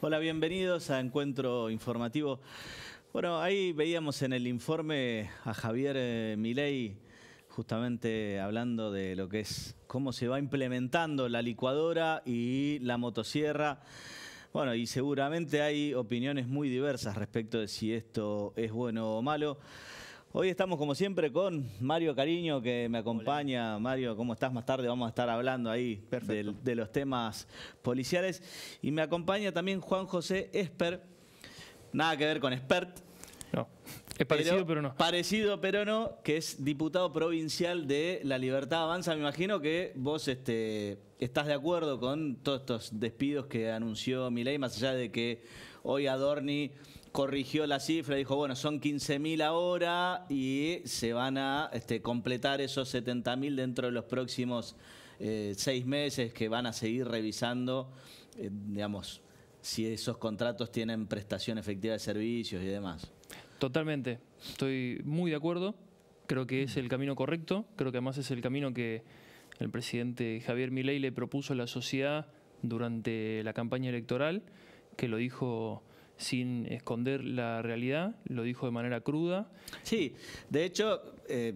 Hola, bienvenidos a Encuentro Informativo. Bueno, ahí veíamos en el informe a Javier eh, Milei justamente hablando de lo que es cómo se va implementando la licuadora y la motosierra. Bueno, y seguramente hay opiniones muy diversas respecto de si esto es bueno o malo. Hoy estamos como siempre con Mario Cariño que me acompaña. Mario, ¿cómo estás? Más tarde vamos a estar hablando ahí de, los temas policiales. Y me acompaña también Juan José Esper. Nada que ver con Espert. No, es parecido pero, no. Parecido pero no, que es diputado provincial de La Libertad Avanza. Me imagino que vos este, estás de acuerdo con todos estos despidos que anunció Milei, más allá de que hoy Adorni corrigió la cifra, dijo, bueno, son 15.000 ahora y se van a este, completar esos 70.000 dentro de los próximos eh, seis meses que van a seguir revisando, eh, digamos, si esos contratos tienen prestación efectiva de servicios y demás. Totalmente, estoy muy de acuerdo, creo que es el camino correcto, creo que además es el camino que el presidente Javier Milei le propuso a la sociedad durante la campaña electoral, que lo dijo sin esconder la realidad, lo dijo de manera cruda. Sí, de hecho... Eh,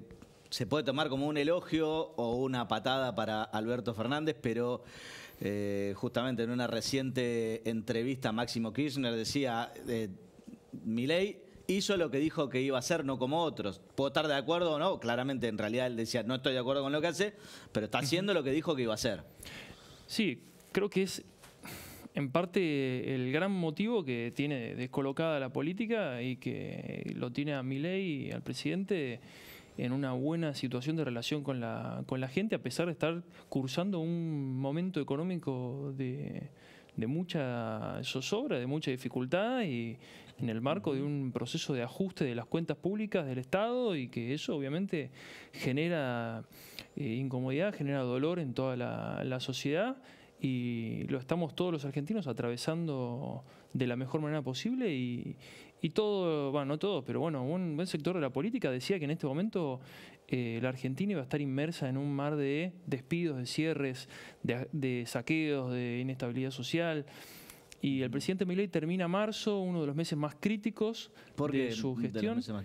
se puede tomar como un elogio o una patada para Alberto Fernández, pero eh, justamente en una reciente entrevista Máximo Kirchner decía, eh, mi ley hizo lo que dijo que iba a hacer, no como otros. Puedo estar de acuerdo o no, claramente en realidad él decía, no estoy de acuerdo con lo que hace, pero está haciendo lo que dijo que iba a hacer. Sí, creo que es en parte el gran motivo que tiene descolocada la política y que lo tiene a Milei y al presidente en una buena situación de relación con la, con la gente, a pesar de estar cursando un momento económico de, de mucha zozobra, de mucha dificultad y en el marco de un proceso de ajuste de las cuentas públicas del Estado y que eso obviamente genera eh, incomodidad, genera dolor en toda la sociedad y lo estamos todos los argentinos atravesando de la mejor manera posible y, todo, bueno, no todo, pero bueno, un buen sector de la política decía que en este momento eh, la Argentina iba a estar inmersa en un mar de despidos, de cierres, de, saqueos, de inestabilidad social. Y el presidente Milei termina marzo, uno de los meses más críticos de su gestión. más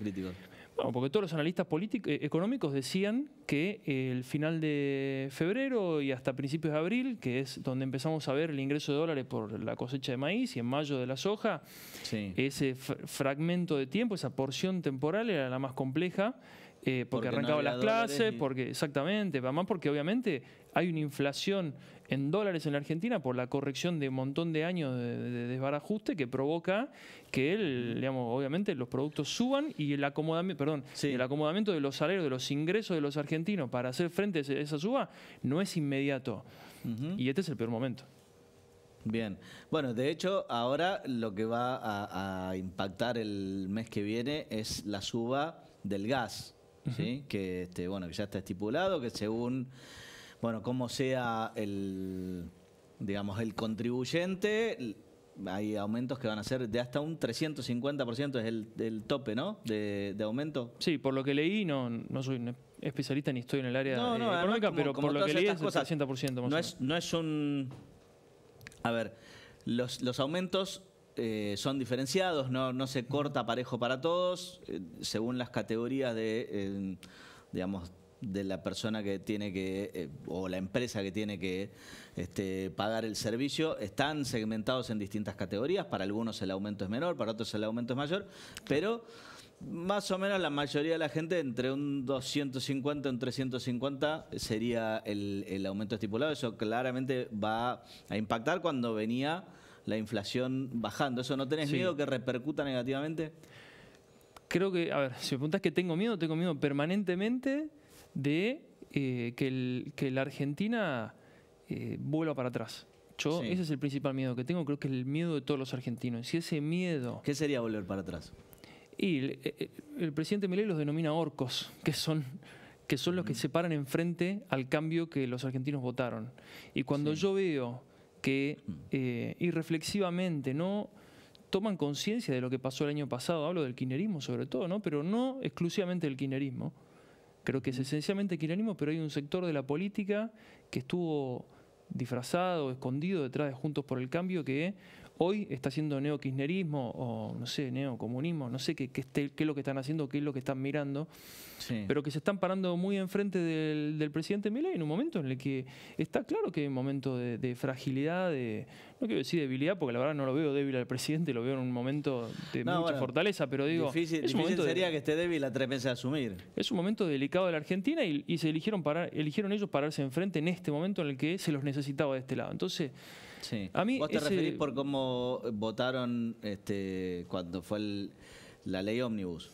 porque todos los analistas eh, económicos decían que el final de febrero y hasta principios de abril, que es donde empezamos a ver el ingreso de dólares por la cosecha de maíz y en mayo de la soja, ese fragmento de tiempo, esa porción temporal era la más compleja eh, porque, arrancaba las clases, porque exactamente, además porque obviamente hay una inflación en dólares en la Argentina por la corrección de un montón de años de, desbarajuste que provoca que el, digamos, obviamente los productos suban y el acomodamiento, perdón, el acomodamiento de los salarios, de los ingresos de los argentinos para hacer frente a esa suba no es inmediato. Y este es el peor momento. Bien, bueno, de hecho ahora lo que va a, a impactar el mes que viene es la suba del gas que este, bueno, que ya está estipulado, que según bueno, como sea el digamos el contribuyente, hay aumentos que van a ser de hasta un 350% es el, tope, ¿no? De, aumento. Sí, por lo que leí, no, no soy especialista ni estoy en el área económica, pero por lo que leí es el 300%. Más no, Es, un... A ver, los, los aumentos eh, son diferenciados, no, se corta parejo para todos, eh, según las categorías de, eh, de la persona que tiene que, o la empresa que tiene que este, pagar el servicio, están segmentados en distintas categorías, para algunos el aumento es menor, para otros el aumento es mayor, pero más o menos la mayoría de la gente entre un 250 y un 350 sería el aumento estipulado, eso claramente va a impactar cuando venía la inflación bajando. ¿Eso no tenés miedo que repercuta negativamente? Creo que, a ver, si me preguntás que tengo miedo, tengo miedo permanentemente de eh, que, la Argentina eh, vuelva para atrás. Yo, ese es el principal miedo que tengo, creo que es el miedo de todos los argentinos. Si ese miedo. ¿Qué sería volver para atrás? Y el, eh, presidente Milei los denomina orcos, que son que son los que mm. se paran enfrente al cambio que los argentinos votaron. Y cuando yo veo que eh, irreflexivamente no toman conciencia de lo que pasó el año pasado, hablo del quinerismo sobre todo, ¿no? pero no exclusivamente del quinerismo. creo que es esencialmente quinerismo, pero hay un sector de la política que estuvo disfrazado, escondido detrás de Juntos por el Cambio, que hoy está haciendo neokisnerismo o, no sé, neocomunismo, no sé qué, es lo que están haciendo, qué es lo que están mirando, pero que se están parando muy enfrente del, presidente Milei en un momento en el que está claro que hay un momento de, fragilidad, de, no quiero decir debilidad, porque la verdad no lo veo débil al presidente, lo veo en un momento de mucha fortaleza, pero digo... Difícil, es difícil sería que esté débil a tres asumir. Es un momento delicado de la Argentina y, se eligieron, eligieron ellos pararse enfrente en este momento en el que se los necesitaba de este lado. Entonces mí ¿Vos te referís por cómo eh, votaron este, cuando fue la ley Omnibus?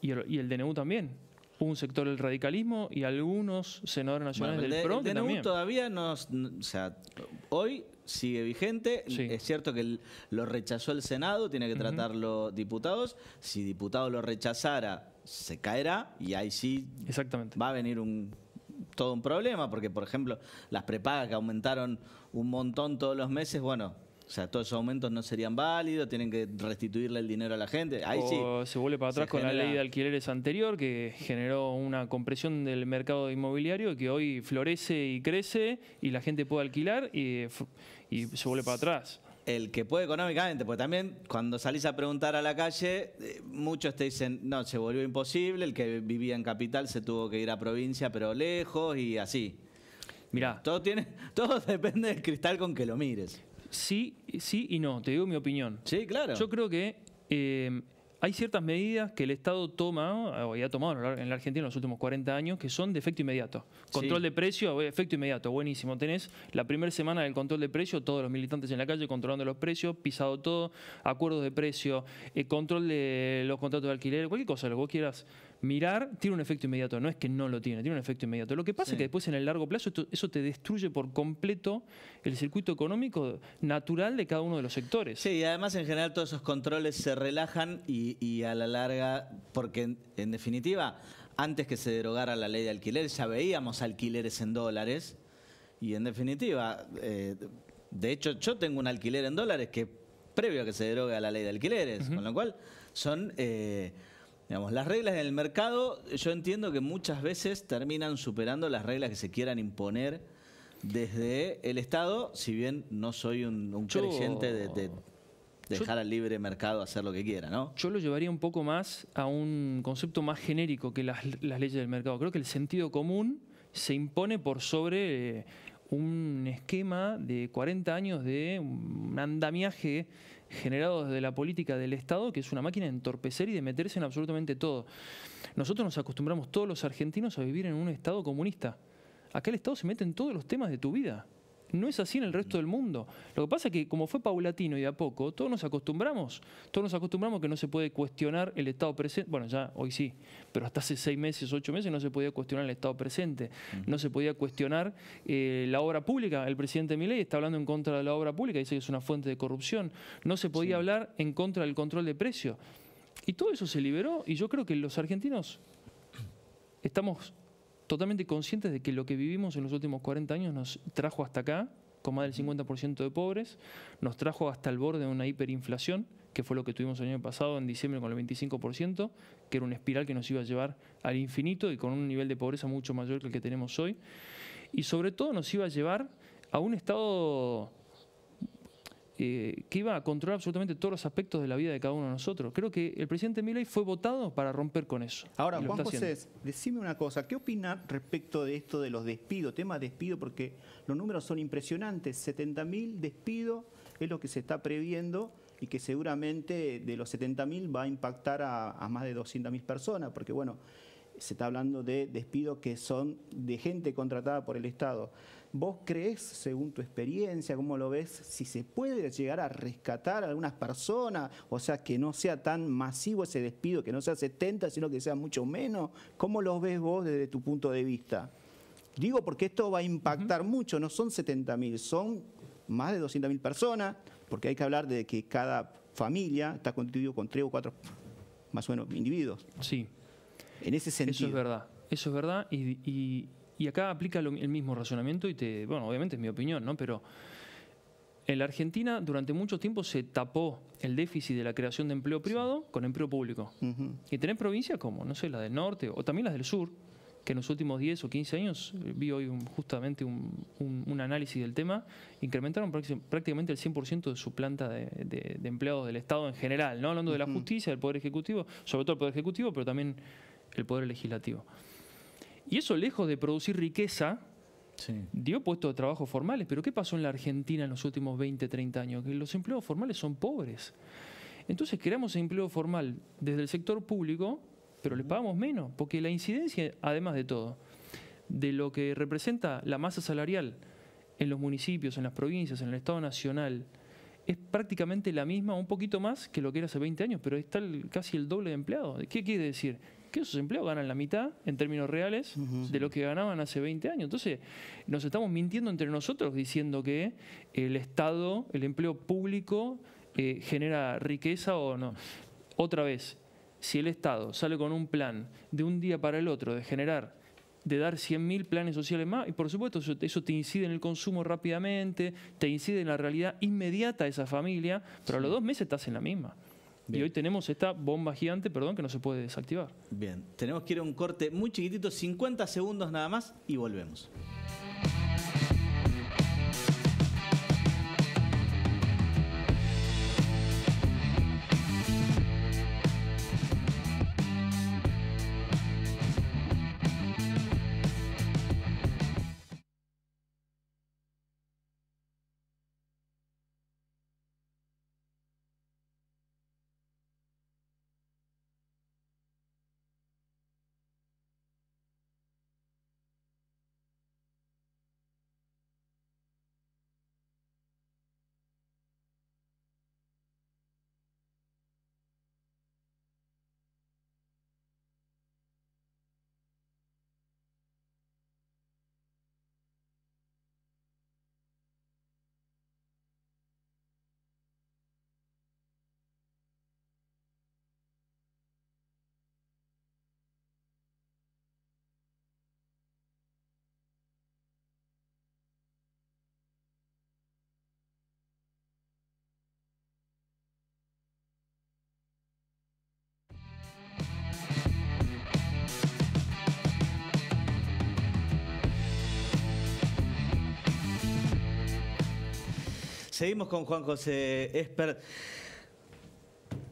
Y el, DNU también un sector del radicalismo y algunos senadores nacionales del PRO. El DNU todavía no, o sea, hoy sigue vigente. Es cierto que lo rechazó el Senado, tiene que tratar los diputados. Si diputado lo rechazara, se caerá y ahí sí Exactamente. va a venir un todo un problema, porque por ejemplo las prepagas que aumentaron un montón todos los meses, bueno, o sea, todos esos aumentos no serían válidos, tienen que restituirle el dinero a la gente. Ahí sí. Se vuelve para atrás con la ley de alquileres anterior, que generó una compresión del mercado inmobiliario que hoy florece y crece y la gente puede alquilar y eh, se vuelve para atrás el que puede económicamente, porque también cuando salís a preguntar a la calle, eh, muchos te dicen, no, se volvió imposible, el que vivía en capital se tuvo que ir a provincia, pero lejos y así. Mirá. Todo, tiene, todo depende del cristal con que lo mires. Sí, sí y no, te digo mi opinión. Sí, claro. Yo creo que eh, hay ciertas medidas que el Estado toma, o ha tomado en la Argentina en los últimos 40 años, que son de efecto inmediato. Control de precio, eh, efecto inmediato, buenísimo. Tenés la primera semana del control de precio, todos los militantes en la calle controlando los precios, pisado todo, acuerdos de precio, eh, control de los contratos de alquiler, cualquier cosa, lo que vos quieras mirar tiene un efecto inmediato. No es que no lo tiene, tiene un efecto inmediato. Lo que pasa es que después en el largo plazo eso te destruye por completo el circuito económico natural de cada uno de los sectores. Sí, y además en general todos esos controles se relajan y, a la larga, porque en, definitiva, antes que se derogara la ley de alquileres, ya veíamos alquileres en dólares. Y en definitiva, eh, de hecho, yo tengo un alquiler en dólares que previo a que se derogue la ley de alquileres, con lo cual son eh, las reglas en el mercado, yo entiendo que muchas veces terminan superando las reglas que se quieran imponer desde el Estado, si bien no soy un, un creyente de, dejar al libre mercado hacer lo que quiera, ¿no? Yo lo llevaría un poco más a un concepto más genérico que las, leyes del mercado. Creo que el sentido común se impone por sobre eh, un esquema de 40 años de un andamiaje generados desde la política del Estado, que es una máquina de entorpecer y de meterse en absolutamente todo. Nosotros nos acostumbramos todos los argentinos a vivir en un Estado comunista. Acá Estado se mete en todos los temas de tu vida no es así en el resto del mundo. Lo que pasa es que como fue paulatino y de a poco, todos nos acostumbramos. Todos nos acostumbramos que no se puede cuestionar el estado presente. Bueno, ya hoy sí, pero hasta hace seis meses, ocho meses no se podía cuestionar el estado presente. Mm. No se podía cuestionar eh, la obra pública. El presidente Milei está hablando en contra de la obra pública, dice que es una fuente de corrupción. No se podía hablar en contra del control de precios. Y todo eso se liberó y yo creo que los argentinos estamos totalmente conscientes de que lo que vivimos en los últimos 40 años nos trajo hasta acá, con más del 50% de pobres, nos trajo hasta el borde de una hiperinflación, que fue lo que tuvimos el año pasado en diciembre con el 25%, que era una espiral que nos iba a llevar al infinito y con un nivel de pobreza mucho mayor que el que tenemos hoy, y sobre todo nos iba a llevar a un estado eh, que iba a controlar absolutamente todos los aspectos de la vida de cada uno de nosotros. Creo que el presidente Milei fue votado para romper con eso. Ahora, Juan José, decime una cosa, ¿qué opina respecto de esto de los despidos? Tema despido, porque los números son impresionantes, 70.000 despidos es lo que se está previendo y que seguramente de los 70.000 va a impactar a, a más de 200.000 personas, porque bueno, se está hablando de despidos que son de gente contratada por el Estado. ¿Vos crees, según tu experiencia, cómo lo ves, si se puede llegar a rescatar a algunas personas? O sea, que no sea tan masivo ese despido, que no sea 70, sino que sea mucho menos. ¿Cómo lo ves vos desde tu punto de vista? Digo porque esto va a impactar mucho, no son 70.000, son más de 200.000 personas, porque hay que hablar de que cada familia está constituido con tres o cuatro más o menos individuos. Sí. En ese sentido. Eso es verdad, eso es verdad y y acá aplica el mismo razonamiento y te, bueno, obviamente es mi opinión, ¿no? Pero en la Argentina durante mucho tiempo se tapó el déficit de la creación de empleo privado con empleo público. Y tener provincias como, no sé, la del norte o también las del sur, que en los últimos 10 o 15 años, eh, vi hoy justamente un, análisis del tema, incrementaron prácticamente el 100% de su planta de, de, empleados del Estado en general, ¿no? hablando de la justicia, del Poder Ejecutivo, sobre todo el Poder Ejecutivo, pero también el Poder Legislativo. Y eso lejos de producir riqueza, dio puestos de trabajo formales. Pero ¿qué pasó en la Argentina en los últimos 20, 30 años? Que los empleos formales son pobres. Entonces creamos empleo formal desde el sector público, pero le pagamos menos, porque la incidencia, además de todo, de lo que representa la masa salarial en los municipios, en las provincias, en el Estado Nacional, es prácticamente la misma, un poquito más que lo que era hace 20 años, pero está casi el doble de empleados. ¿Qué quiere decir? que esos empleos ganan la mitad en términos reales de lo que ganaban hace 20 años. Entonces, nos estamos mintiendo entre nosotros diciendo que el Estado, el empleo público, eh, genera riqueza o no. Otra vez, si el Estado sale con un plan de un día para el otro de generar de dar 100.000 planes sociales más. Y por supuesto, eso, te incide en el consumo rápidamente, te incide en la realidad inmediata de esa familia, pero a los dos meses estás en la misma. Y hoy tenemos esta bomba gigante, perdón, que no se puede desactivar. Bien, tenemos que ir a un corte muy chiquitito, 50 segundos nada más, y volvemos. Seguimos con Juan José Esper.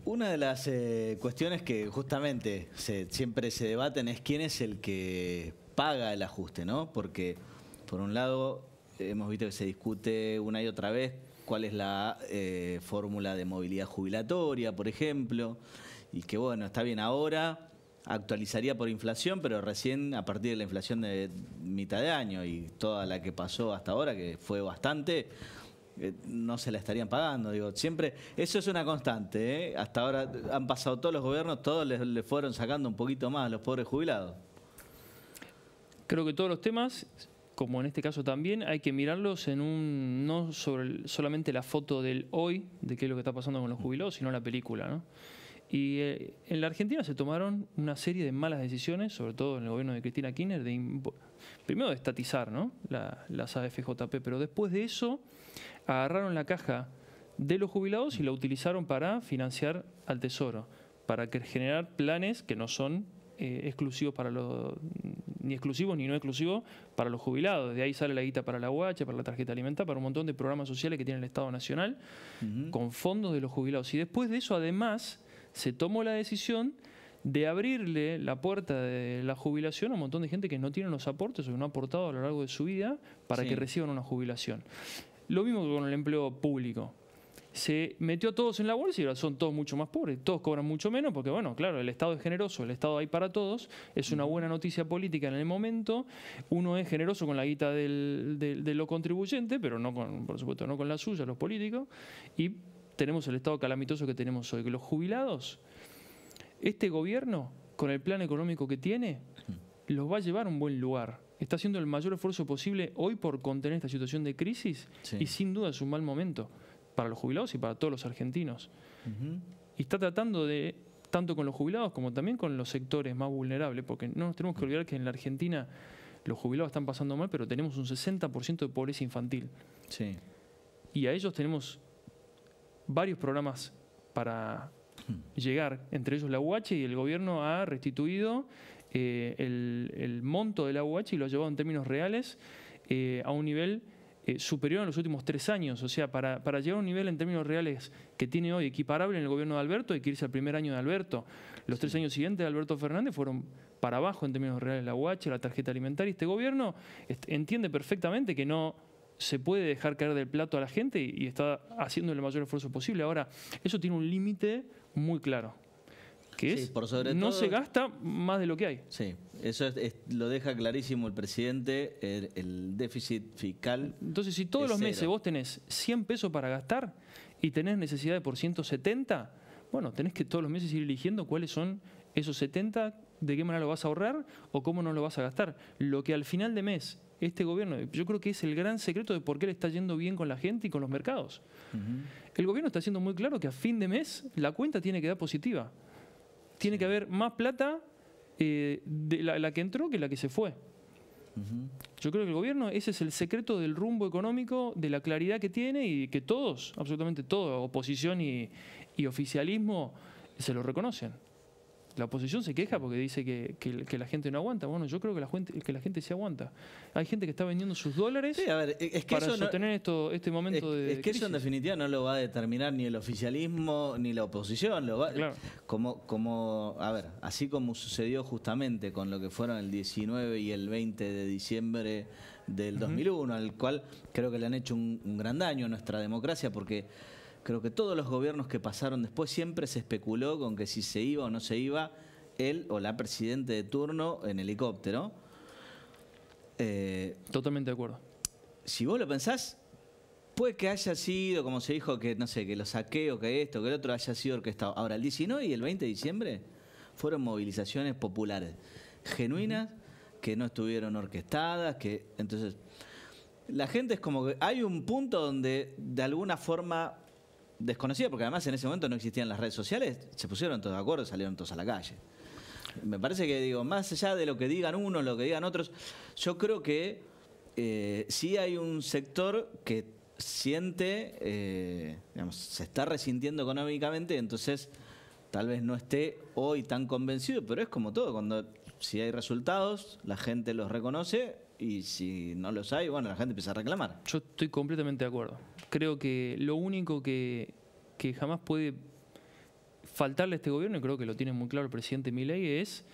Una de las eh, cuestiones que justamente siempre se debaten es quién es el que paga el ajuste, ¿no? Porque, por un lado, hemos visto que se discute una y otra vez cuál es la eh, fórmula de movilidad jubilatoria, por ejemplo, y que, bueno, está bien ahora, actualizaría por inflación, pero recién a partir de la inflación de mitad de año y toda la que pasó hasta ahora, que fue bastante, no se la estarían pagando. Digo, siempre, eso es una constante. ¿eh? Hasta ahora han pasado todos los gobiernos, todos le fueron sacando un poquito más a los pobres jubilados. Creo que todos los temas, como en este caso también, hay que mirarlos en un no sobre solamente la foto del hoy, de qué es lo que está pasando con los jubilados, sino la película, ¿no? Y eh, en la Argentina se tomaron una serie de malas decisiones, sobre todo en el gobierno de Cristina Kirchner, de primero de estatizar ¿no? la, las AFJP, pero después de eso agarraron la caja de los jubilados y la utilizaron para financiar al Tesoro, para generar planes que no son eh, exclusivos para los ni exclusivos ni no exclusivos para los jubilados. De ahí sale la guita para la UH, para la tarjeta alimentaria, para un montón de programas sociales que tiene el Estado Nacional, con fondos de los jubilados. Y después de eso, además, se tomó la decisión de abrirle la puerta de la jubilación a un montón de gente que no tiene los aportes o que no ha aportado a lo largo de su vida para que reciban una jubilación. Lo mismo con el empleo público. Se metió a todos en la bolsa y ahora son todos mucho más pobres, todos cobran mucho menos porque, bueno, claro, el Estado es generoso, el Estado hay para todos, es una buena noticia política en el momento, uno es generoso con la guita de los contribuyentes, pero no con, por supuesto, no con la suya, los políticos, y tenemos el estado calamitoso que tenemos hoy, que los jubilados, este gobierno, con el plan económico que tiene, los va a llevar a un buen lugar. Está haciendo el mayor esfuerzo posible hoy por contener esta situación de crisis y sin duda es un mal momento para los jubilados y para todos los argentinos. Y está tratando de, tanto con los jubilados como también con los sectores más vulnerables, porque no nos tenemos que olvidar que en la Argentina los jubilados están pasando mal, pero tenemos un 60% de pobreza infantil. Sí. Y a ellos tenemos varios programas para llegar, entre ellos la UH, y el gobierno ha restituido eh, el, monto de la UH y lo ha llevado en términos reales eh, a un nivel eh, superior en los últimos tres años. O sea, para, llegar a un nivel en términos reales que tiene hoy equiparable en el gobierno de Alberto, y que irse al primer año de Alberto. Los tres años siguientes de Alberto Fernández fueron para abajo en términos reales la UH, la tarjeta alimentaria. Este gobierno entiende perfectamente que no se puede dejar caer del plato a la gente y, está haciendo el mayor esfuerzo posible. Ahora, eso tiene un límite muy claro. Que es, no se gasta más de lo que hay. Sí, eso lo deja clarísimo el presidente, el, déficit fiscal. Entonces, si todos los meses vos tenés 100 pesos para gastar y tenés necesidad de por 170, bueno, tenés que todos los meses ir eligiendo cuáles son esos 70, de qué manera lo vas a ahorrar o cómo no lo vas a gastar. Lo que al final de mes este gobierno. Yo creo que es el gran secreto de por qué le está yendo bien con la gente y con los mercados. El gobierno está haciendo muy claro que a fin de mes la cuenta tiene que dar positiva. Tiene que haber más plata eh, de la, que entró que la que se fue. Yo creo que el gobierno, ese es el secreto del rumbo económico, de la claridad que tiene y que todos, absolutamente todos, oposición y oficialismo, se lo reconocen. La oposición se queja porque dice que, la gente no aguanta. Bueno, yo creo que la gente, que la gente se aguanta. Hay gente que está vendiendo sus dólares sí, a ver, es que para eso sostener esto, este momento es, de. Es que eso en definitiva no lo va a determinar ni el oficialismo ni la oposición. Lo como, como, a ver, así como sucedió justamente con lo que fueron el 19 y el 20 de diciembre del 2001, al cual creo que le han hecho un gran daño a nuestra democracia porque creo que todos los gobiernos que pasaron después siempre se especuló con que si se iba o no se iba él o la presidente de turno en helicóptero. Eh, Totalmente de acuerdo. Si vos lo pensás, puede que haya sido, como se dijo, que no sé, que lo saqueo, que esto, que el otro haya sido orquestado. Ahora, el 19 y el 20 de diciembre fueron movilizaciones populares, genuinas, que no estuvieron orquestadas, que entonces... La gente es como que hay un punto donde de alguna forma desconocida, porque además en ese momento no existían las redes sociales, se pusieron todos de acuerdo salieron todos a la calle. Me parece que, digo, más allá de lo que digan unos, lo que digan otros, yo creo que si eh, sí hay un sector que siente, eh, digamos, se está resintiendo económicamente, entonces tal vez no esté hoy tan convencido, pero es como todo, cuando si hay resultados, la gente los reconoce y si no los hay, bueno, la gente empieza a reclamar. Yo estoy completamente de acuerdo. Creo que lo único que, jamás puede faltarle a este gobierno, y creo que lo tiene muy claro el presidente Milei, es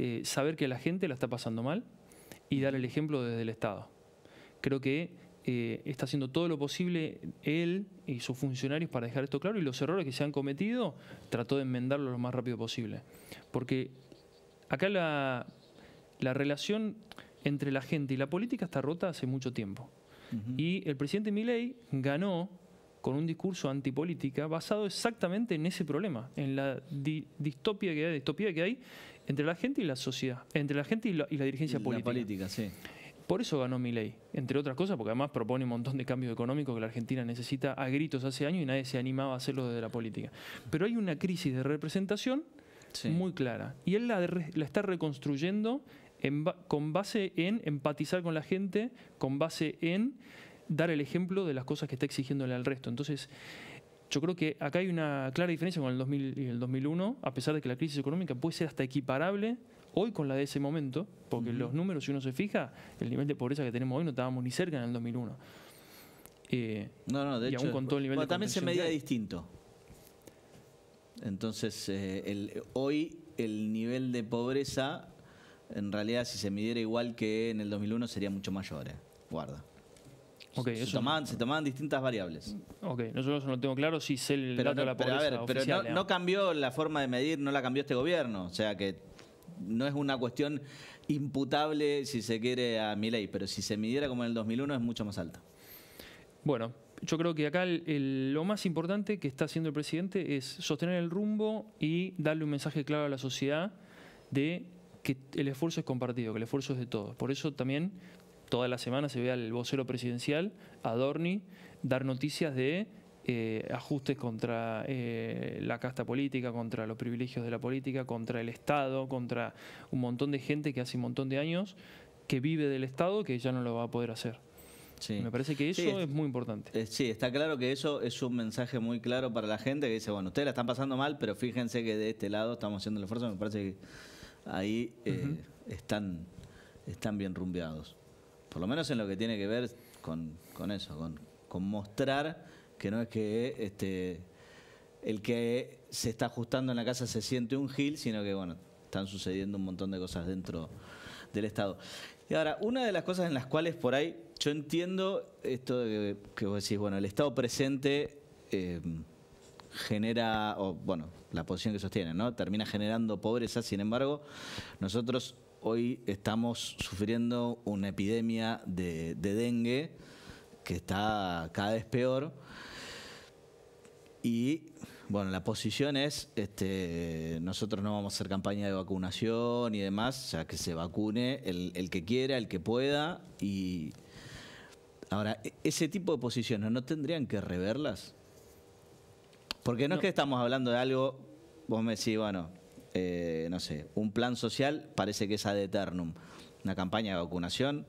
eh, saber que la gente la está pasando mal y dar el ejemplo desde el Estado. Creo que eh, está haciendo todo lo posible él y sus funcionarios para dejar esto claro y los errores que se han cometido trató de enmendarlos lo más rápido posible. Porque acá la relación entre la gente y la política está rota hace mucho tiempo. Y el presidente Milley ganó con un discurso antipolítica basado exactamente en ese problema, en la distopia, que hay, distopía que hay entre la gente y la sociedad, entre la gente y la, y la dirigencia política. sí. Por eso ganó Milei, entre otras cosas, porque además propone un montón de cambios económicos que la Argentina necesita a gritos hace años y nadie se animaba a hacerlo desde la política. Pero hay una crisis de representación muy clara y él la está reconstruyendo con base en empatizar con la gente, con base en dar el ejemplo de las cosas que está exigiéndole al resto. Entonces, yo creo que acá hay una clara diferencia con el 2000 y el 2001, a pesar de que la crisis económica puede ser hasta equiparable hoy con la de ese momento, porque los números, si uno se fija, el nivel de pobreza que tenemos hoy no estábamos ni cerca en el 2001. Eh, no, no, de hecho, también se medía distinto. Entonces, eh, hoy el nivel de pobreza en realidad si se midiera igual que en el 2001 sería mucho mayor, eh. guarda. se, tomaban, distintas variables. Ok, nosotros no tengo claro si se el pero de la pobreza pero, a ver, pero no, cambió la forma de medir, no la cambió este gobierno. O sea que no es una cuestión imputable, si se quiere, a mi ley. Pero si se midiera como en el 2001 es mucho más alta. Bueno, yo creo que acá lo más importante que está haciendo el presidente es sostener el rumbo y darle un mensaje claro a la sociedad de el esfuerzo es compartido, que el esfuerzo es de todos. Por eso también toda la semana se ve al vocero presidencial, Adorni, dar noticias de eh, ajustes contra eh, la casta política, contra los privilegios de la política, contra el Estado, contra un montón de gente que hace un montón de años que vive del Estado que ya no lo va a poder hacer. Me parece que eso es, muy importante. Eh, sí, está claro que eso es un mensaje muy claro para la gente que dice, bueno, ustedes la están pasando mal, pero fíjense que de este lado estamos haciendo el esfuerzo. Me parece que ahí eh, están, están bien rumbeados. Por lo menos en lo que tiene que ver con, eso, con, mostrar que no es que este, el que se está ajustando en la casa se siente un gil, sino que bueno, están sucediendo un montón de cosas dentro del Estado. Y ahora, una de las cosas en las cuales por ahí yo entiendo esto de que, vos decís, bueno, el Estado presente... Eh, genera, bueno, la posición que sostiene, ¿no? Termina generando pobreza, sin embargo, nosotros hoy estamos sufriendo una epidemia de, dengue que está cada vez peor. Y bueno, la posición es, este, nosotros no vamos a hacer campaña de vacunación y demás, o sea, que se vacune el, el que quiera, el que pueda. Y ahora, e-, ese tipo de posiciones, ¿no tendrían que reverlas? Porque no, es que estamos hablando de algo, vos me decís, bueno, eh, no sé, un plan social parece que es ad eternum. Una campaña de vacunación,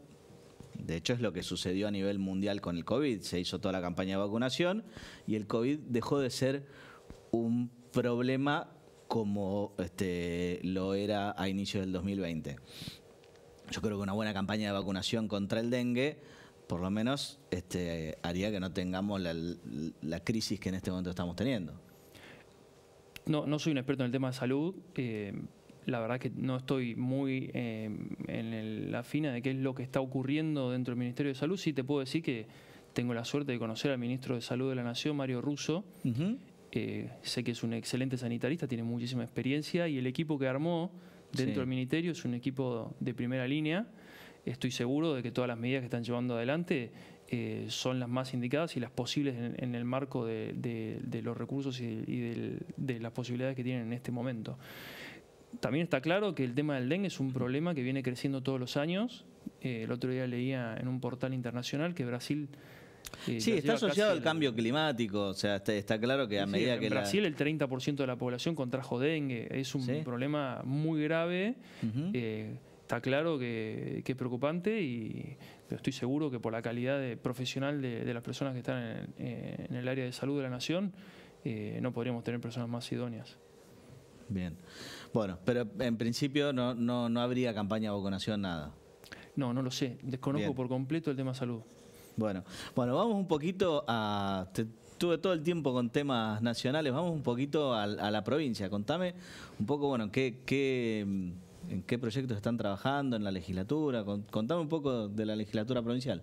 de hecho es lo que sucedió a nivel mundial con el COVID. Se hizo toda la campaña de vacunación y el COVID dejó de ser un problema como este, lo era a inicio del 2020. Yo creo que una buena campaña de vacunación contra el dengue por lo menos este, haría que no tengamos la, crisis que en este momento estamos teniendo. No, no soy un experto en el tema de salud. Eh, la verdad que no estoy muy eh, en la fina de qué es lo que está ocurriendo dentro del Ministerio de Salud. Sí te puedo decir que tengo la suerte de conocer al ministro de Salud de la Nación, Mario Russo. Eh, sé que es un excelente sanitarista, tiene muchísima experiencia y el equipo que armó dentro del ministerio es un equipo de primera línea estoy seguro de que todas las medidas que están llevando adelante eh, son las más indicadas y las posibles en, el marco de, los recursos y, de, las posibilidades que tienen en este momento. También está claro que el tema del dengue es un problema que viene creciendo todos los años. Eh, el otro día leía en un portal internacional que Brasil eh, Sí, está asociado al cambio climático, o sea, está, claro que a medida en que... En Brasil el 30% de la población contrajo dengue, es un problema muy grave está claro que, es preocupante y pero estoy seguro que por la calidad profesional de, las personas que están eh, en, el área de salud de la nación, eh, no podríamos tener personas más idóneas. Bien. Bueno, pero en principio no, habría campaña de nada. No, no lo sé. Desconozco por completo el tema salud. Bueno, bueno, vamos un poquito a... estuve todo el tiempo con temas nacionales, vamos un poquito a, la provincia. Contame un poco, bueno, qué en qué proyectos están trabajando en la legislatura. Contame un poco de la legislatura provincial.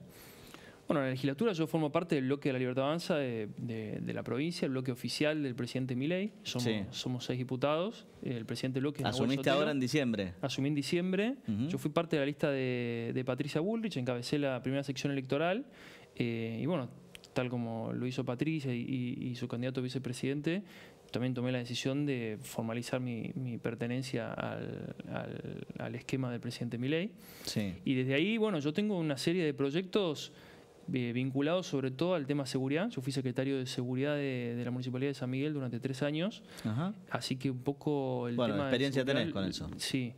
Bueno, en la legislatura yo formo parte del bloque de la Libertad de, de, de la provincia, el bloque oficial del presidente Milei. Somos, somos seis diputados. El presidente bloque. Asumiste ahora en diciembre. Asumí en diciembre. Yo fui parte de la lista de, Patricia Bullrich, encabecé la primera sección electoral. Eh, y bueno, tal como lo hizo Patricia y, su candidato a vicepresidente, también tomé la decisión de formalizar mi, pertenencia al, esquema del presidente Milei. Sí. Y desde ahí, bueno, yo tengo una serie de proyectos eh, vinculados sobre todo al tema seguridad. Yo fui secretario de seguridad de, la Municipalidad de San Miguel durante tres años. Ajá. Así que un poco el bueno, experiencia tenés con eso. Sí,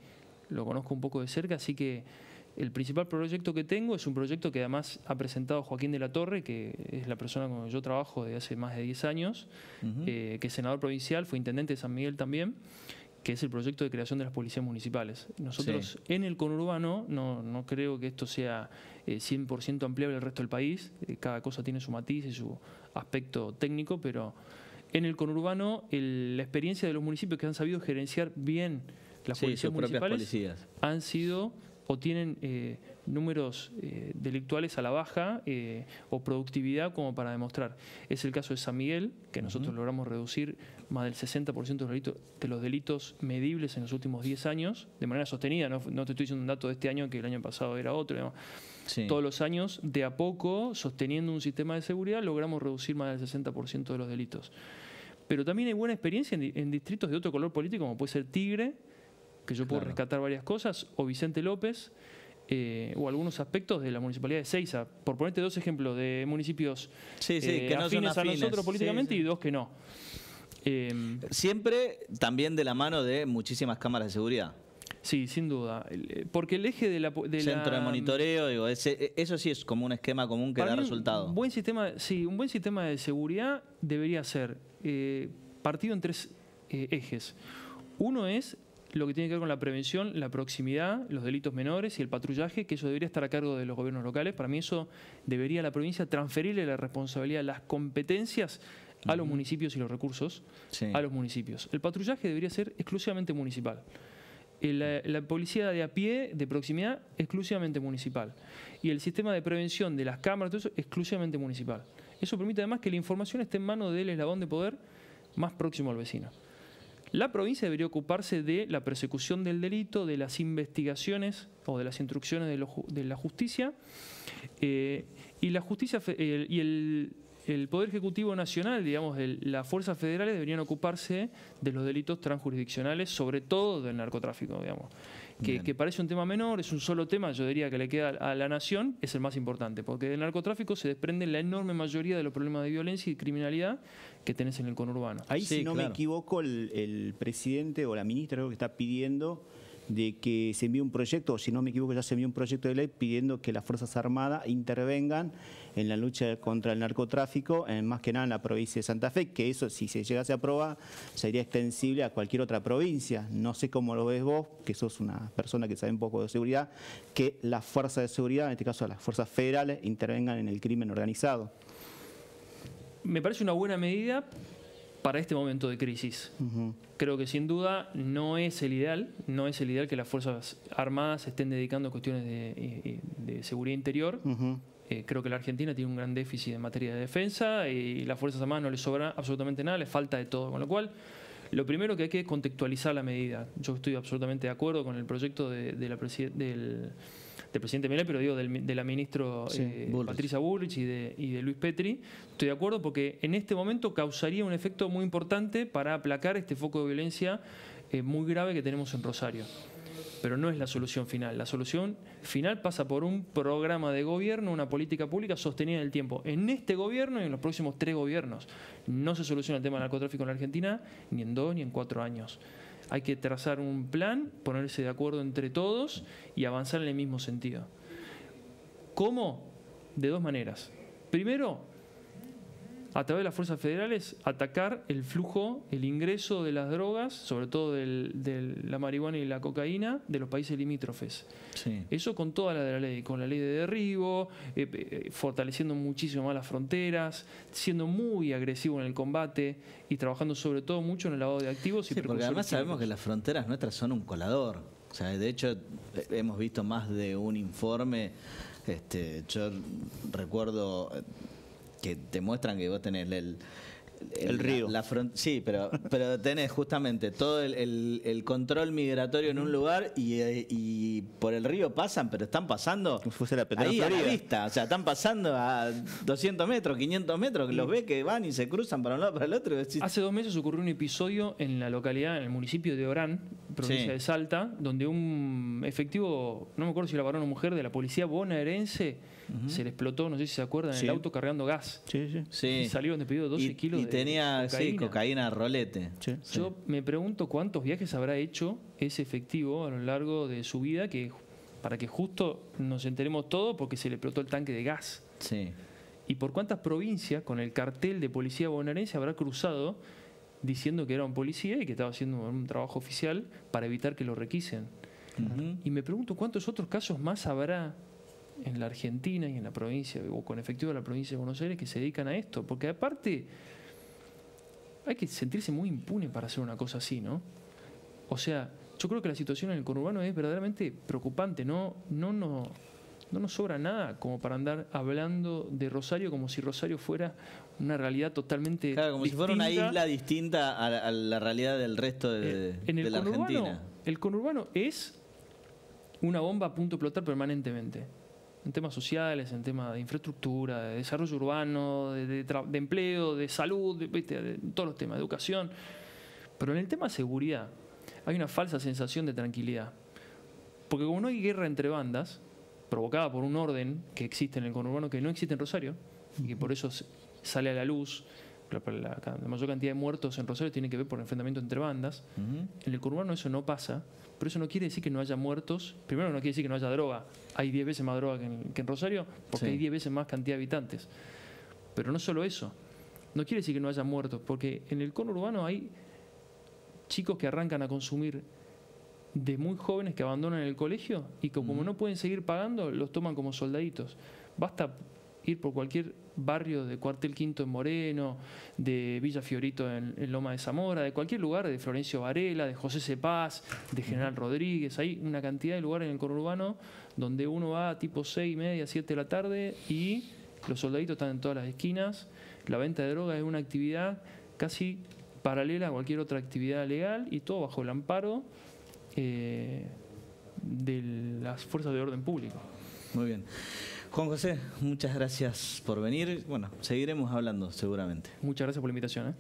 lo conozco un poco de cerca, así que el principal proyecto que tengo es un proyecto que además ha presentado Joaquín de la Torre, que es la persona con la que yo trabajo desde hace más de 10 años, eh, que es senador provincial, fue intendente de San Miguel también, que es el proyecto de creación de las policías municipales. Nosotros en el conurbano, no, creo que esto sea 100% eh, ampliable al resto del país, eh, cada cosa tiene su matiz y su aspecto técnico, pero en el conurbano la experiencia de los municipios que han sabido gerenciar bien las policías municipales han sido o tienen eh, números eh, delictuales a la baja eh, o productividad como para demostrar. Es el caso de San Miguel, que nosotros logramos reducir más del 60% de los, delitos, de los delitos medibles en los últimos 10 años, de manera sostenida, no, te estoy diciendo un dato de este año que el año pasado era otro. Todos los años, de a poco, sosteniendo un sistema de seguridad, logramos reducir más del 60% de los delitos. Pero también hay buena experiencia en, en distritos de otro color político, como puede ser Tigre, que yo puedo rescatar varias cosas, o Vicente López, eh, o algunos aspectos de la municipalidad de Seiza... Por ponerte dos ejemplos de municipios eh, que no son a nosotros políticamente y dos que no. Em, Siempre también de la mano de muchísimas cámaras de seguridad. Sí, sin duda. Eh, porque el eje de la. Centro de monitoreo, digo, e, eso sí es como un esquema común que da resultado. Un buen sistema, sí, un buen sistema de seguridad debería ser partido en tres ejes. Uno es lo que tiene que ver con la prevención, la proximidad, los delitos menores y el patrullaje, que eso debería estar a cargo de los gobiernos locales. Para mí eso debería la provincia transferirle la responsabilidad, las competencias a los municipios y los recursos a los municipios. El patrullaje debería ser exclusivamente municipal. Eh, la, la, policía de a pie, de proximidad, exclusivamente municipal. Y el sistema de prevención de las cámaras, todo eso, exclusivamente municipal. Eso permite además que la información esté en manos del eslabón de poder más próximo al vecino. La provincia debería ocuparse de la persecución del delito, de las investigaciones o de las instrucciones de, la justicia eh, y la justicia y el, Poder Ejecutivo Nacional, digamos, las fuerzas federales deberían ocuparse de los delitos transjurisdiccionales, sobre todo del narcotráfico, digamos. Que, que, parece un tema menor, es un solo tema, yo diría que le queda a la nación, es el más importante, porque del narcotráfico se desprende la enorme mayoría de los problemas de violencia y criminalidad que tenés en el conurbano. Ahí, si no me equivoco, el, presidente o la ministra creo que está pidiendo de que se envíe un proyecto, o si no me equivoco, ya se envió un proyecto de ley pidiendo que las Fuerzas Armadas intervengan en la lucha contra el narcotráfico, en, más que nada en la provincia de Santa Fe, que eso, si se llegase a aprobar, sería extensible a cualquier otra provincia. No sé cómo lo ves vos, que sos una persona que sabe un poco de seguridad, que las fuerzas de seguridad, en este caso las fuerzas federales, intervengan en el crimen organizado me parece una buena medida para este momento de crisis. Creo que sin duda no es el ideal, no es el ideal que las Fuerzas Armadas estén dedicando a cuestiones de, seguridad interior. Eh, creo que la Argentina tiene un gran déficit en materia de defensa y las Fuerzas Armadas no les sobra absolutamente nada, les falta de todo, con lo cual... Lo primero que hay que contextualizar la medida. Yo estoy absolutamente de acuerdo con el proyecto de, de la del, del presidente Milei, pero digo de la ministra eh, Patricia Bullrich y de, Luis Petri. Estoy de acuerdo porque en este momento causaría un efecto muy importante para aplacar este foco de violencia eh, muy grave que tenemos en Rosario. Pero no es la solución final. La solución final pasa por un programa de gobierno, una política pública sostenida en el tiempo. En este gobierno y en los próximos tres gobiernos. No se soluciona el tema del narcotráfico en la Argentina ni en dos ni en cuatro años. Hay que trazar un plan, ponerse de acuerdo entre todos y avanzar en el mismo sentido. ¿Cómo? De dos maneras. Primero, a través de las fuerzas federales, atacar el flujo, el ingreso de las drogas, sobre todo de la marihuana y la cocaína, de los países limítrofes. Eso con toda la de la ley, con la ley de derribo, eh, eh, eh, fortaleciendo muchísimo más las fronteras, siendo muy agresivo en el combate y trabajando sobre todo mucho en el lavado de activos y sí, porque además sabemos que las fronteras nuestras son un colador. O sea, de hecho, hemos visto más de un informe. Este, yo recuerdo que te muestran que vos tenés el, el, río. La, sí, pero, pero tenés justamente todo el, el, control migratorio en un lugar y, y, por el río pasan, pero están pasando la ahí a O sea, están pasando a 200 metros, 500 metros, que los ve que van y se cruzan para un lado para el otro. Hace dos meses ocurrió un episodio en la localidad, en el municipio de Orán, provincia de Salta, donde un efectivo, no me acuerdo si era varón o mujer, de la policía bonaerense se le explotó, no sé si se acuerdan, en el auto cargando gas. Sí, sí. Y salieron despedido 12 kilos. Y tenía cocaína, sí, cocaína rolete. Yo me pregunto cuántos viajes habrá hecho ese efectivo a lo largo de su vida que para que justo nos enteremos todo porque se le explotó el tanque de gas. Sí. ¿Y por cuántas provincias con el cartel de policía bonaerense habrá cruzado diciendo que era un policía y que estaba haciendo un trabajo oficial para evitar que lo requisen? Y me pregunto cuántos otros casos más habrá en la Argentina y en la provincia, o con efectivo de la provincia de Buenos Aires, que se dedican a esto. Porque aparte, hay que sentirse muy impune para hacer una cosa así, ¿no? O sea, yo creo que la situación en el conurbano es verdaderamente preocupante, no, no, no, no nos sobra nada como para andar hablando de Rosario como si Rosario fuera una realidad totalmente Claro, como si fuera una isla distinta a la, realidad del resto de, eh, de la Argentina. El conurbano es una bomba a punto de explotar permanentemente en temas sociales, en temas de infraestructura, de desarrollo urbano, de, empleo, de salud, de, de, todos los temas, educación. Pero en el tema de seguridad hay una falsa sensación de tranquilidad. Porque como no hay guerra entre bandas, provocada por un orden que existe en el conurbano que no existe en Rosario, y que por eso sale a la luz la, mayor cantidad de muertos en Rosario tiene que ver por enfrentamiento entre bandas. En el conurbano eso no pasa, pero eso no quiere decir que no haya muertos. Primero, no quiere decir que no haya droga. Hay 10 veces más droga que en, Rosario porque hay 10 veces más cantidad de habitantes. Pero no solo eso. No quiere decir que no haya muertos, porque en el conurbano hay chicos que arrancan a consumir de muy jóvenes que abandonan el colegio y como no pueden seguir pagando, los toman como soldaditos. Basta ir por cualquier barrio de Cuartel Quinto en Moreno, de Villa Fiorito en, Loma de Zamora, de cualquier lugar, de Florencio Varela, de José Cepaz, de General Rodríguez. Hay una cantidad de lugares en el Urbano donde uno va a tipo seis y media, 7 de la tarde y los soldaditos están en todas las esquinas. La venta de drogas es una actividad casi paralela a cualquier otra actividad legal y todo bajo el amparo eh, de las fuerzas de orden público. Muy bien. Juan José, muchas gracias por venir. Bueno, seguiremos hablando seguramente. Muchas gracias por la invitación. ¿eh?